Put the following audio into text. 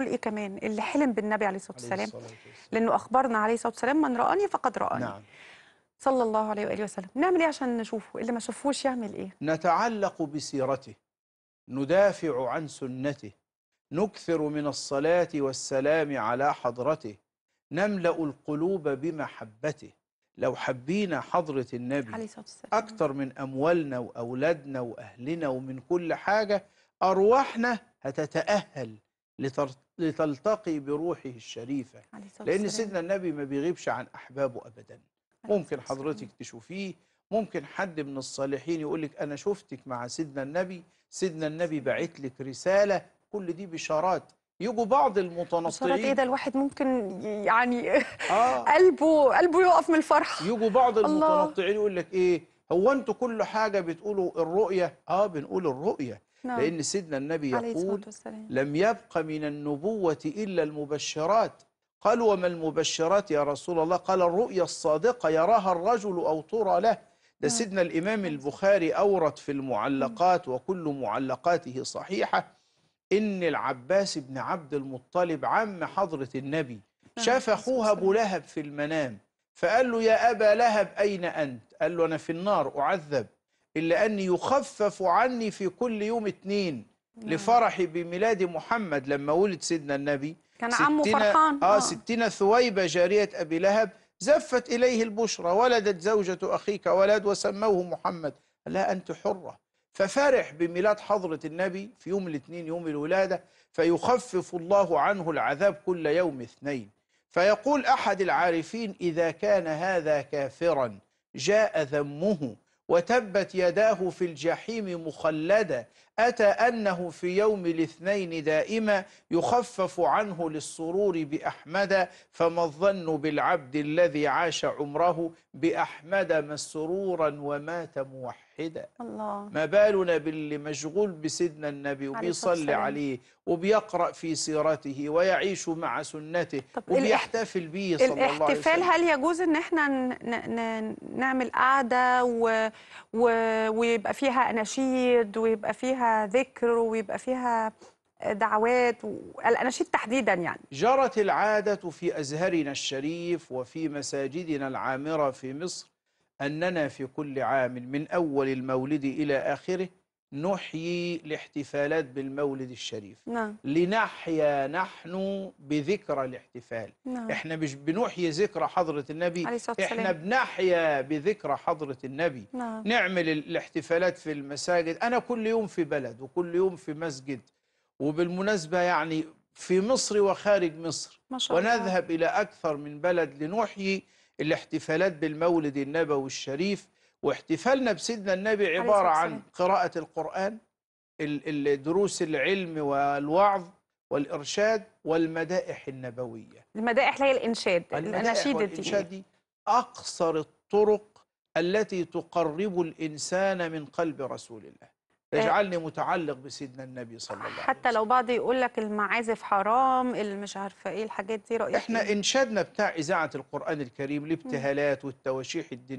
ايه كمان اللي حلم بالنبي عليه الصلاه والسلام لانه اخبرنا عليه الصلاه والسلام من راني فقد راني نعم. صلى الله عليه واله وسلم نعمل ايه عشان نشوفه اللي ما شافوش يعمل ايه نتعلق بسيرته ندافع عن سنته نكثر من الصلاه والسلام على حضرته نملا القلوب بمحبته لو حبينا حضرة النبي عليه اكثر من أموالنا وأولادنا وأهلنا ومن كل حاجة أرواحنا هتتأهل لتلتقي بروحه الشريفة لأن سيدنا النبي ما بيغيبش عن أحبابه أبدا ممكن حضرتك تشوفيه ممكن حد من الصالحين يقول لك أنا شفتك مع سيدنا النبي سيدنا النبي بعت لك رسالة كل دي بشارات يجوا بعض المتنطعين ايه ده الواحد ممكن يعني آه. قلبه قلبه يقف من الفرحه يجوا بعض المتنطعين يقول لك ايه هو انتوا كل حاجه بتقولوا الرؤيه اه بنقول الرؤيه نعم. لأن سيدنا النبي يقول لم يبق من النبوة إلا المبشرات قال وما المبشرات يا رسول الله قال الرؤيا الصادقة يراها الرجل أو ترى له ده نعم. سيدنا الإمام نعم. البخاري أورد في المعلقات وكل معلقاته صحيحة إن العباس بن عبد المطلب عم حضرة النبي نعم. شاف أخوه أبو لهب في المنام فقال له يا أبا لهب أين أنت قال له أنا في النار أعذب إلا أن يخفف عني في كل يوم اثنين نعم. لفرحي بميلاد محمد لما ولد سيدنا النبي كان عمه فرحان آه, آه ستنا ثويبة جارية أبي لهب زفت إليه البشرى ولدت زوجة أخيك ولد وسموه محمد لا أنت حرة ففرح بميلاد حضرة النبي في يوم الاثنين يوم الولادة فيخفف الله عنه العذاب كل يوم اثنين فيقول أحد العارفين إذا كان هذا كافرا جاء ذمه وتبت يداه في الجحيم مخلدة أتى أنه في يوم الاثنين دائما يخفف عنه للسرور بأحمد فما الظن بالعبد الذي عاش عمره بأحمد مسرورا ومات موحدا الله. ما بالنا باللي مشغول بسيدنا النبي وبيصلي عليه وبيقرأ في سيرته ويعيش مع سنته وبيحتفل به صلى الله عليه وسلم الاحتفال هل يجوز ان احنا نعمل قعدة و ويبقى فيها اناشيد ويبقى فيها ذكر ويبقى فيها دعوات الاناشيد تحديدا يعني جرت العاده في ازهرنا الشريف وفي مساجدنا العامره في مصر اننا في كل عام من اول المولد الى اخره نحيي الاحتفالات بالمولد الشريف نعم. لنحيا نحن بذكرى الاحتفال نعم. احنا مش بنحيي ذكرى حضرة النبي عليه احنا بنحيا بذكرى حضرة النبي نعم. نعمل الاحتفالات في المساجد انا كل يوم في بلد وكل يوم في مسجد وبالمناسبة يعني في مصر وخارج مصر ما شاء الله. ونذهب إلى أكثر من بلد لنحيي الاحتفالات بالمولد النبوي الشريف واحتفالنا بسيدنا النبي عبارة عن قراءة القرآن الدروس العلم والوعظ والإرشاد والمدائح النبوية المدائح هي الإنشاد الأناشيد الإنشاد دي أقصر الطرق التي تقرب الإنسان من قلب رسول الله تجعلني آه. متعلق بسيدنا النبي صلى الله عليه وسلم حتى لو بعض يقول لك المعازف حرام المش عارفه ايه الحاجات دي رايك احنا انشادنا بتاع اذاعه القران الكريم الابتهالات والتواشيح الدينيه